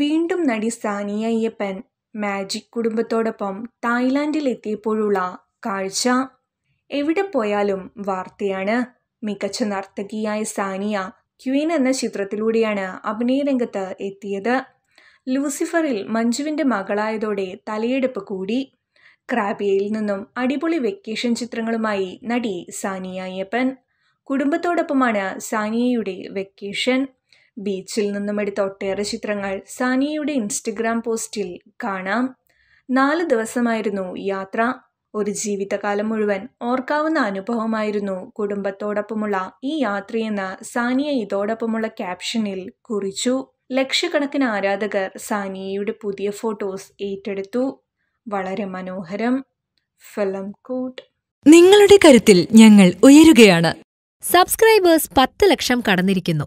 വീണ്ടും നടി സാനിയ അയ്യപ്പൻ മാജിക് കുടുംബത്തോടൊപ്പം തായ്ലാൻഡിൽ എത്തിയപ്പോഴുള്ള കാഴ്ച എവിടെ പോയാലും വാർത്തയാണ് മികച്ച നർത്തകിയായ സാനിയ ക്വീൻ എന്ന ചിത്രത്തിലൂടെയാണ് അഭിനയരംഗത്ത് എത്തിയത് ലൂസിഫറിൽ മഞ്ജുവിൻ്റെ മകളായതോടെ തലയെടുപ്പ് കൂടി ക്രാബിയയിൽ നിന്നും അടിപൊളി വെക്കേഷൻ ചിത്രങ്ങളുമായി നടി സാനിയ അയ്യപ്പൻ കുടുംബത്തോടൊപ്പമാണ് സാനിയയുടെ വെക്കേഷൻ ബീച്ചിൽ നിന്നും എടുത്ത ഒട്ടേറെ ചിത്രങ്ങൾ സാനിയയുടെ ഇൻസ്റ്റഗ്രാം പോസ്റ്റിൽ കാണാം നാല് ദിവസമായിരുന്നു യാത്ര ഒരു ജീവിതകാലം മുഴുവൻ ഓർക്കാവുന്ന അനുഭവമായിരുന്നു കുടുംബത്തോടൊപ്പമുള്ള ഈ യാത്രയെന്ന് സാനിയ ഇതോടൊപ്പമുള്ള ക്യാപ്ഷനിൽ കുറിച്ചു ലക്ഷക്കണക്കിന് ആരാധകർ സാനിയയുടെ പുതിയ ഫോട്ടോസ് ഏറ്റെടുത്തു വളരെ മനോഹരം ഫിലിം കൂട്ട് നിങ്ങളുടെ കരുത്തിൽ ഞങ്ങൾ ഉയരുകയാണ് സബ്സ്ക്രൈബേഴ്സ് പത്ത് ലക്ഷം കടന്നിരിക്കുന്നു